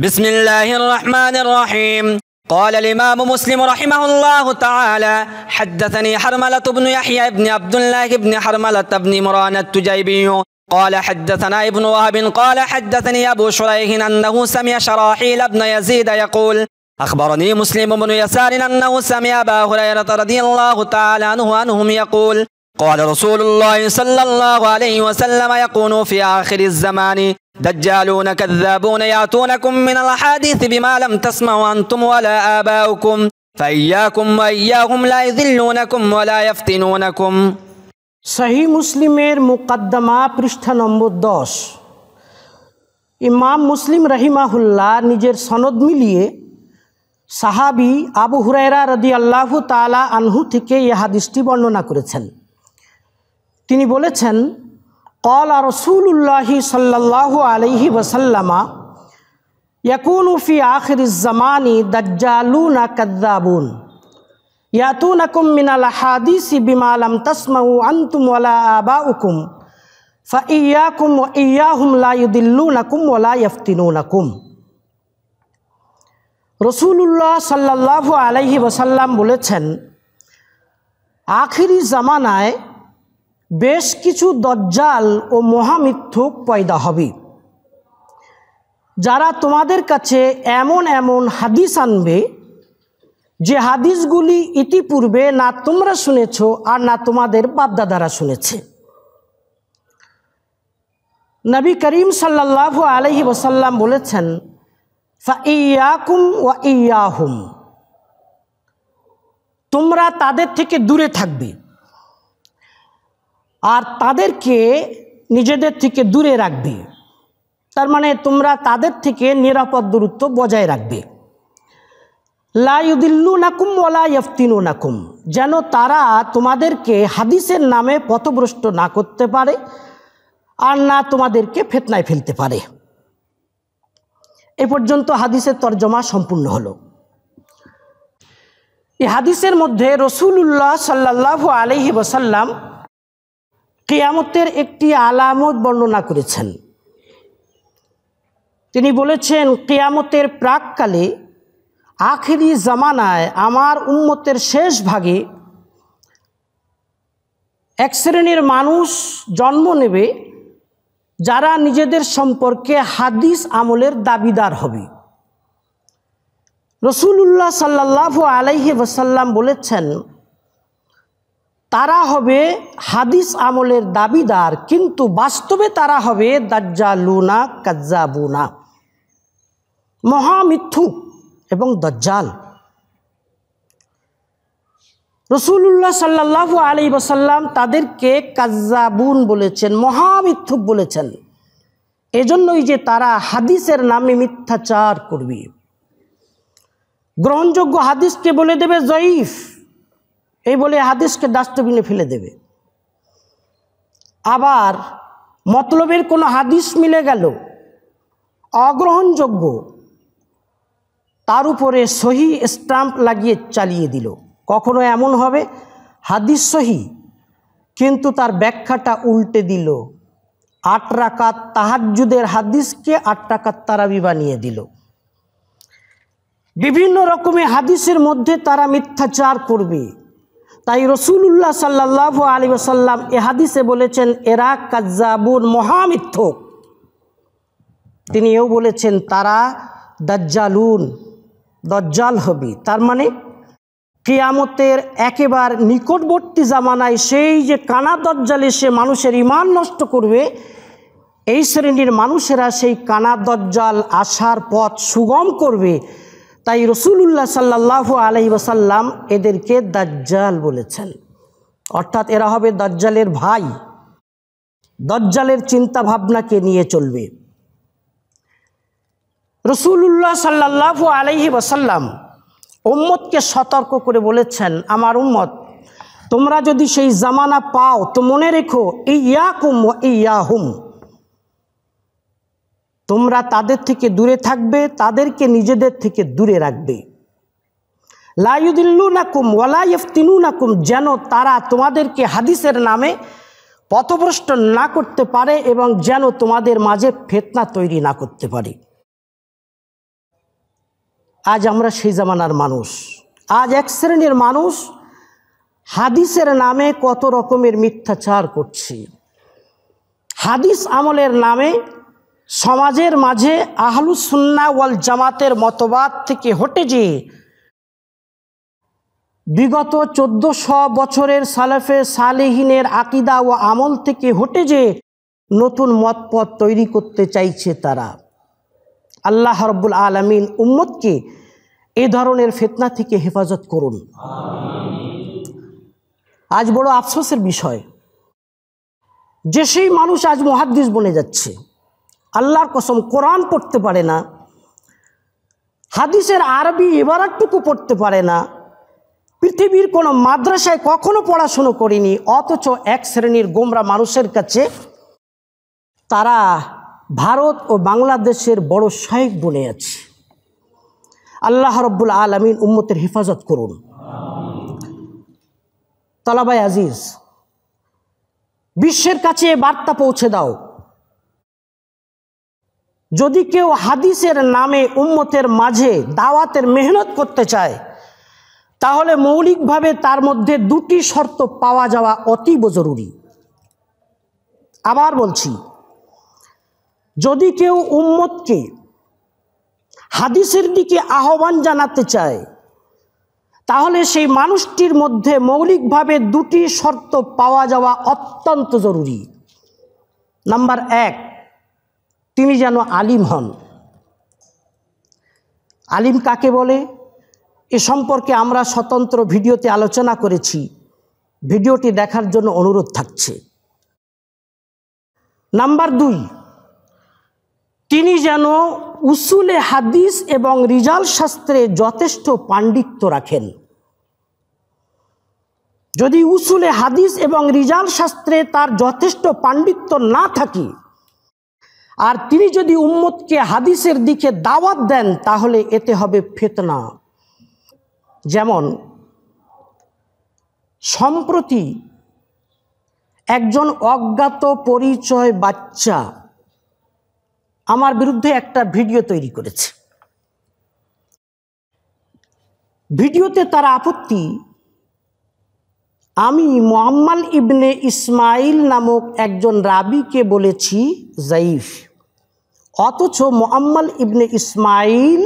بسم الله الرحمن الرحيم قال الإمام مسلم رحمه الله تعالى حدثني حرملة بن يحيى بن عبد الله بن حرملة بن مران التجيبي قال حدثنا ابن وهب قال حدثني أبو شريح أنه سمع شراحيل بن يزيد يقول أخبرني مسلم بن يسار أنه سمع أبا هريرة رضي الله تعالى عنه أنهم يقول قال رسول الله صلى الله عليه وسلم يقول في آخر الزمان دجالون كذابون ياتونكم من الأحاديث بما لم تسمعوا أنتم ولا آباؤكم فإياكم وإياهم لا يذلونكم ولا يفتنونكم সহি মুসলিমের মুকদ্দমা পৃষ্ঠা নম্বর দশ ইমাম মুসলিম রহিমাহুল্লাহ নিজের সনদ মিলিয়ে সাহাবি আবু হুরায়রা রদি আল্লাহ তালা আনহু থেকে এ হাদিসটি বর্ণনা করেছেন তিনি বলেছেন قال رسول الله صلى الله عليه وسلم يكون في آخر الزمان دجالون كذابون يأتونكم من الأحاديث بما لم تسمعوا أنتم ولا آباؤكم فإياكم وإياهم لا يضلونكم ولا يفتنونكم الله عليه وسلم بلتن آخر الزمان آئے বেশ কিছু দজ্জাল ও মহামিথ্যুক পয়দা হবে যারা তোমাদের কাছে এমন এমন হাদিস আনবে যে হাদিসগুলি ইতিপূর্বে না তোমরা শুনেছ আর না তোমাদের বাপদাদারা শুনেছে নবী করিম সাল্লাহ আলহি ওসাল্লাম বলেছেন ইয়াকুম ওয়া ইয়াহুম তোমরা তাদের থেকে দূরে থাকবে আর তাদেরকে নিজেদের থেকে দূরে রাখবে তার মানে তোমরা তাদের থেকে নিরাপদ দূরত্ব বজায় রাখবে লাউদিল্লু নাকুম ওলা ইফতিনু নাকুম যেন তারা তোমাদেরকে হাদিসের নামে পথভ্রষ্ট না করতে পারে আর না তোমাদেরকে ফেতনায় ফেলতে পারে এ পর্যন্ত হাদিসের তর্জমা সম্পূর্ণ হলো এই হাদিসের মধ্যে উল্লাহ সাল্লাহ আলহি ওসাল্লাম কেয়ামতের একটি আলামত বর্ণনা করেছেন তিনি বলেছেন কেয়ামতের প্রাককালে আখেরি জামানায় আমার উন্মতের শেষ ভাগে এক শ্রেণীর মানুষ জন্ম নেবে যারা নিজেদের সম্পর্কে হাদিস আমলের দাবিদার হবে রসুল্লাহ সাল্লাহ আলাইহি ওসাল্লাম বলেছেন তারা হবে হাদিস আমলের দাবিদার কিন্তু বাস্তবে তারা হবে দাজ্জালুনা কাজ্জাবুনা মহামিথ্যু এবং দজ্জাল রসুল্লাহ সাল্লাহ আলী ওসাল্লাম তাদেরকে কাজ্জাবুন বলেছেন মহামিথ্যুক বলেছেন এজন্যই যে তারা হাদিসের নামে মিথ্যাচার করবে গ্রহণযোগ্য হাদিসকে বলে দেবে জয়ীফ এই বলে হাদিসকে ডাস্টবিনে ফেলে দেবে আবার মতলবের কোনো হাদিস মিলে গেল অগ্রহণযোগ্য তার উপরে সহি স্ট্যাম্প লাগিয়ে চালিয়ে দিল কখনো এমন হবে হাদিস সহি কিন্তু তার ব্যাখ্যাটা উল্টে দিল আট রাকাত তাহাজুদের হাদিসকে আট রাকাত তারাবি বানিয়ে দিল বিভিন্ন রকমের হাদিসের মধ্যে তারা মিথ্যাচার করবে তাই রসুল্লাহ সাল্লাহ আলী ওসাল্লাম এ হাদিসে বলেছেন এরা কাজাবুর মহামিথ্যক তিনি এও বলেছেন তারা দাজ্জালুন দজ্জাল হবি তার মানে কেয়ামতের একেবার নিকটবর্তী জামানায় সেই যে কানা দজ্জাল এসে মানুষের ইমান নষ্ট করবে এই শ্রেণীর মানুষেরা সেই কানা দজ্জাল আসার পথ সুগম করবে তাই রসুলুল্লাহ সাল্লাহ আলাই ওসাল্লাম এদেরকে দাজ্জাল বলেছেন অর্থাৎ এরা হবে দাজ্জালের ভাই দজ্জালের চিন্তা ভাবনাকে নিয়ে চলবে রসুল্লাহ সাল্লাহ আলহি ওসাল্লাম উম্মতকে সতর্ক করে বলেছেন আমার উম্মত তোমরা যদি সেই জামানা পাও তো মনে রেখো ইয়াকুম ইয়াহুম তোমরা তাদের থেকে দূরে থাকবে তাদেরকে নিজেদের থেকে দূরে রাখবে লাইউদ্দিল্লু নাকুম ওয়ালাইফতিনু নাকুম যেন তারা তোমাদেরকে হাদিসের নামে পথভ্রষ্ট না করতে পারে এবং যেন তোমাদের মাঝে ফেতনা তৈরি না করতে পারে আজ আমরা সেই জামানার মানুষ আজ এক শ্রেণীর মানুষ হাদিসের নামে কত রকমের মিথ্যাচার করছে হাদিস আমলের নামে সমাজের মাঝে আহলুসুন্না ওয়াল জামাতের মতবাদ থেকে হটে যে বিগত চোদ্দশো বছরের সালেফে সালেহিনের আকিদা ও আমল থেকে হটে যে নতুন মতপথ তৈরি করতে চাইছে তারা আল্লাহ রব্বুল আলমিন উম্মতকে এ ধরনের ফেতনা থেকে হেফাজত করুন আজ বড় আফসোসের বিষয় যে সেই মানুষ আজ মহাদ্দিস বনে যাচ্ছে আল্লাহর কসম কোরআন পড়তে পারে না হাদিসের আরবি এবারাটুকু পড়তে পারে না পৃথিবীর কোনো মাদ্রাসায় কখনো পড়াশুনো করিনি অথচ এক শ্রেণীর গোমরা মানুষের কাছে তারা ভারত ও বাংলাদেশের বড় সহায়ক বলে আছে আল্লাহ রব্বুল আলমিন উম্মতের হেফাজত করুন তলাবাই আজিজ বিশ্বের কাছে বার্তা পৌঁছে দাও যদি কেউ হাদিসের নামে উম্মতের মাঝে দাওয়াতের মেহনত করতে চায় তাহলে মৌলিকভাবে তার মধ্যে দুটি শর্ত পাওয়া যাওয়া অতীব জরুরি আবার বলছি যদি কেউ উম্মতকে হাদিসের দিকে আহ্বান জানাতে চায় তাহলে সেই মানুষটির মধ্যে মৌলিকভাবে দুটি শর্ত পাওয়া যাওয়া অত্যন্ত জরুরি নাম্বার এক তিনি যেন আলিম হন আলিম কাকে বলে এ সম্পর্কে আমরা স্বতন্ত্র ভিডিওতে আলোচনা করেছি ভিডিওটি দেখার জন্য অনুরোধ থাকছে নাম্বার দুই তিনি যেন উসুলে হাদিস এবং রিজাল শাস্ত্রে যথেষ্ট পাণ্ডিত্য রাখেন যদি উসুলে হাদিস এবং রিজাল শাস্ত্রে তার যথেষ্ট পাণ্ডিত্য না থাকে আর তিনি যদি উম্মতকে হাদিসের দিকে দাওয়াত দেন তাহলে এতে হবে ফেতনা যেমন সম্প্রতি একজন অজ্ঞাত পরিচয় বাচ্চা আমার বিরুদ্ধে একটা ভিডিও তৈরি করেছে ভিডিওতে তার আপত্তি আমি মোহাম্মাল ইবনে ইসমাইল নামক একজন রাবিকে বলেছি জাইফ অথচ মোহাম্মাল ইবনে ইসমাইল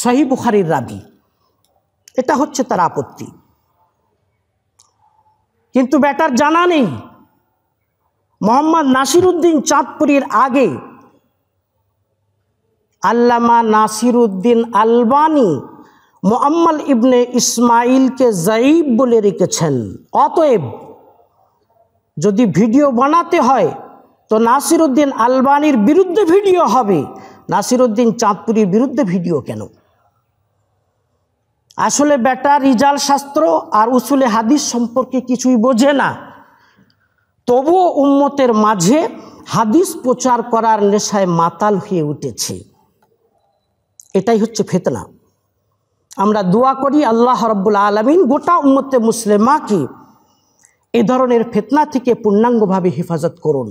সহি বুখারির রাবি এটা হচ্ছে তার আপত্তি কিন্তু ব্যাটার জানা নেই মোহাম্মদ নাসির উদ্দিন আগে আল্লামা নাসির উদ্দিন আলবানী মোহাম্মল ইবনে ইসমাইলকে জাইব বলে রেখেছেন অতএব যদি ভিডিও বানাতে হয় তো নাসিরুদ্দিন আলবানির বিরুদ্ধে ভিডিও হবে নাসিরুদ্দিন চাঁদপুরির বিরুদ্ধে ভিডিও কেন আসলে বেটা রিজাল শাস্ত্র আর উসুলে হাদিস সম্পর্কে কিছুই বোঝে না তবুও উম্মতের মাঝে হাদিস প্রচার করার নেশায় মাতাল হয়ে উঠেছে এটাই হচ্ছে ফেতনা আমরা দোয়া করি আল্লাহ রব্বুল আলমিন গোটা উম্মতে মুসলিমাকে এ ধরনের ফেতনা থেকে পূর্ণাঙ্গভাবে হেফাজত করুন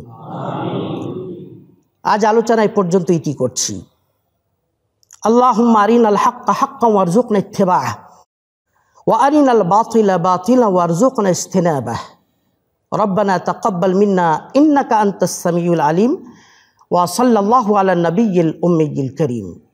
আজ আলোচনায় পর্যন্ত ইতি করছি আল্লাহ আরিন আল হাক্কা হাক্কা আল নেথেবা وأرنا ওয়ার জোক নাই اجتنابه ربنا تقبل منا إنك أنت السميع العليم وصلى الله على النبي الأمي الكريم